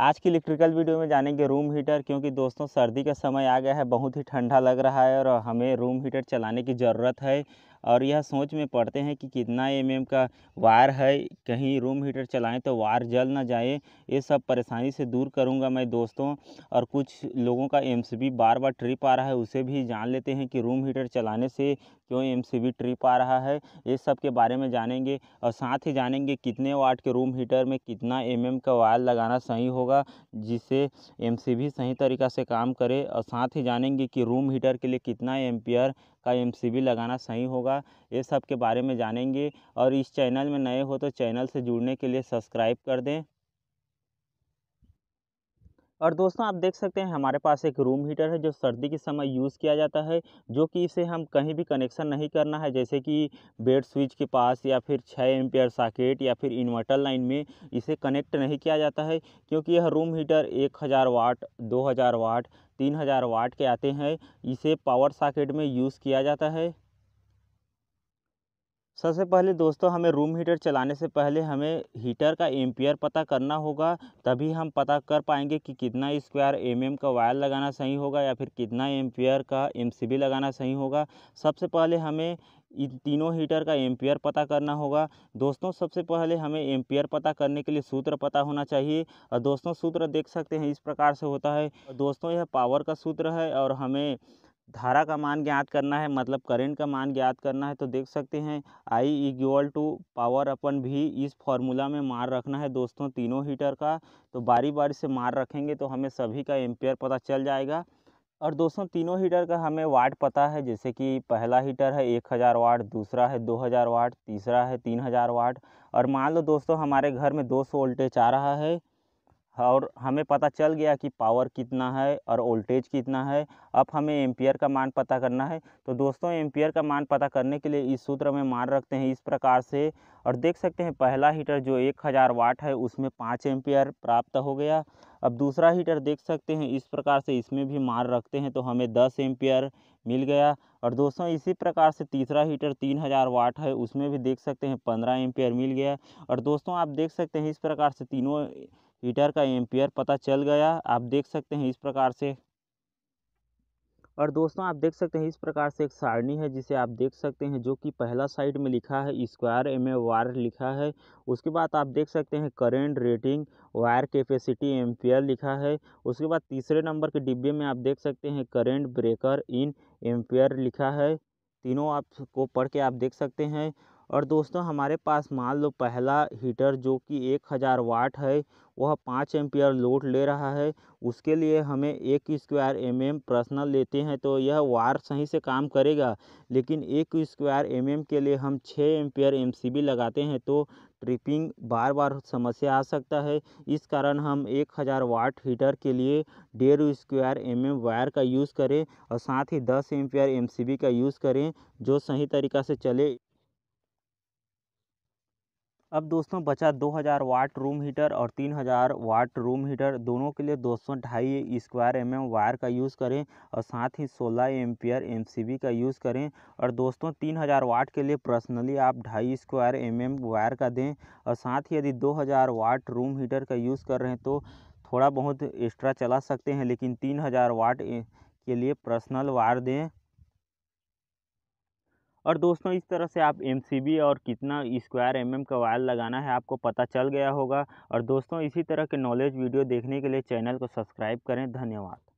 आज की electrical video में जानेंगे रूम हीटर क्योंकि दोस्तों सर्दी का समय आ गया है बहुत ही ठंडा लग रहा है और हमें रूम हीटर चलाने की ज़रूरत है और यह सोच में पड़ते हैं कि कितना एम का वायर है कहीं रूम हीटर चलाएं तो वायर जल ना जाए ये सब परेशानी से दूर करूँगा मैं दोस्तों और कुछ लोगों का एम बार बार ट्रिप आ रहा है उसे भी जान लेते हैं कि रूम हीटर चलाने से क्यों एम ट्रिप आ रहा है ये सब के बारे में जानेंगे और साथ ही जानेंगे कितने वाट के रूम हीटर में कितना एम का वायर लगाना सही होगा जिससे एम सही तरीका से काम करे और साथ ही जानेंगे कि रूम हीटर के लिए कितना एम्पियर का एम लगाना सही होगा होगा ये सब के बारे में जानेंगे और इस चैनल में नए हो तो चैनल से जुड़ने के लिए सब्सक्राइब कर दें और दोस्तों आप देख सकते हैं हमारे पास एक रूम हीटर है जो सर्दी के समय यूज़ किया जाता है जो कि इसे हम कहीं भी कनेक्शन नहीं करना है जैसे कि बेड स्विच के पास या फिर छः एम्पियर साकेट या फिर इन्वर्टर लाइन में इसे कनेक्ट नहीं किया जाता है क्योंकि यह रूम हीटर एक हज़ार वाट दो हज़ार वाट तीन हज़ार वाट के आते हैं इसे पावर साकेट में यूज़ किया जाता है सबसे पहले दोस्तों हमें रूम हीटर चलाने से पहले हमें हीटर का एम्पियर पता करना होगा तभी हम पता कर पाएंगे कि कितना स्क्वायर एमएम mm का वायर लगाना सही होगा या फिर कितना एम्पियर का एमसीबी लगाना सही होगा सबसे पहले हमें इन तीनों हीटर का एम्पियर पता करना होगा दोस्तों सबसे पहले हमें एम्पियर पता करने के लिए सूत्र पता होना चाहिए और दोस्तों सूत्र देख सकते हैं इस प्रकार से होता है दोस्तों यह पावर का सूत्र है और हमें धारा का मान ज्ञात करना है मतलब करंट का मान ज्ञात करना है तो देख सकते हैं आई इक्वल टू पावर अपन भी इस फॉर्मूला में मार रखना है दोस्तों तीनों हीटर का तो बारी बारी से मार रखेंगे तो हमें सभी का एम्पेयर पता चल जाएगा और दोस्तों तीनों हीटर का हमें वाट पता है जैसे कि पहला हीटर है एक हज़ार वाट दूसरा है दो हज़ार वाट तीसरा है तीन हज़ार वाट और मान लो दोस्तों हमारे घर में दो सौ वोल्टेज आ रहा है और हमें पता चल गया कि पावर कितना है और वोल्टेज कितना है अब हमें एम्पियर का मान पता करना है तो दोस्तों एम्पियर का मान पता करने के लिए इस सूत्र में मान रखते हैं इस प्रकार से और देख सकते हैं पहला हीटर जो एक हज़ार वाट है उसमें पाँच एम्पियर प्राप्त हो गया अब दूसरा हीटर देख सकते हैं इस प्रकार से इसमें भी मान रखते हैं तो हमें दस एम्पियर मिल गया और दोस्तों इसी प्रकार से तीसरा हीटर तीन हज़ार वाट है उसमें भी देख सकते हैं पंद्रह एम्पियर मिल गया और दोस्तों आप देख सकते हैं इस प्रकार से तीनों हीटर का एम्पियर पता चल गया आप देख सकते हैं इस प्रकार से और दोस्तों आप देख सकते हैं इस प्रकार से एक सारणी है जिसे आप देख सकते हैं जो कि पहला साइड में लिखा है स्क्वायर एम ए वायर लिखा है उसके बाद आप देख सकते हैं current rating wire capacity ampere लिखा है उसके बाद तीसरे नंबर के डिब्बे में आप देख सकते हैं करंट ब्रेकर इन एम्पियर लिखा है तीनों आप को पढ़ के आप देख सकते हैं और दोस्तों हमारे पास मान लो पहला हीटर जो कि एक हज़ार वाट है वह पाँच एम्पियर लोड ले रहा है उसके लिए हमें एक स्क्वायर एम एम पर्सनल लेते हैं तो यह वार सही से काम करेगा लेकिन एक स्क्वायर एम एम के लिए हम छः एम्पियर एम सी बी लगाते हैं तो ट्रिपिंग बार बार समस्या आ सकता है इस कारण हम एक हज़ार वाट हीटर के लिए डेढ़ स्क्वायर एम एम वायर का यूज़ करें और साथ ही दस एम्पियर एम सी बी का यूज़ करें जो सही तरीक़ा से चले अब दोस्तों बचा 2000 वाट रूम हीटर और 3000 वाट रूम हीटर दोनों के लिए दोस्तों ढाई स्क्वायर एम एम वायर का यूज़ करें और साथ ही 16 एम एम का यूज़ करें और दोस्तों 3000 वाट के लिए पर्सनली आप ढाई स्क्वायर एम एम वायर का दें और साथ ही यदि 2000 वाट रूम हीटर का यूज़ कर रहे हैं तो थोड़ा बहुत एक्स्ट्रा चला सकते हैं लेकिन तीन वाट के लिए पर्सनल वायर दें और दोस्तों इस तरह से आप एम और कितना स्क्वायर एम का वायर लगाना है आपको पता चल गया होगा और दोस्तों इसी तरह के नॉलेज वीडियो देखने के लिए चैनल को सब्सक्राइब करें धन्यवाद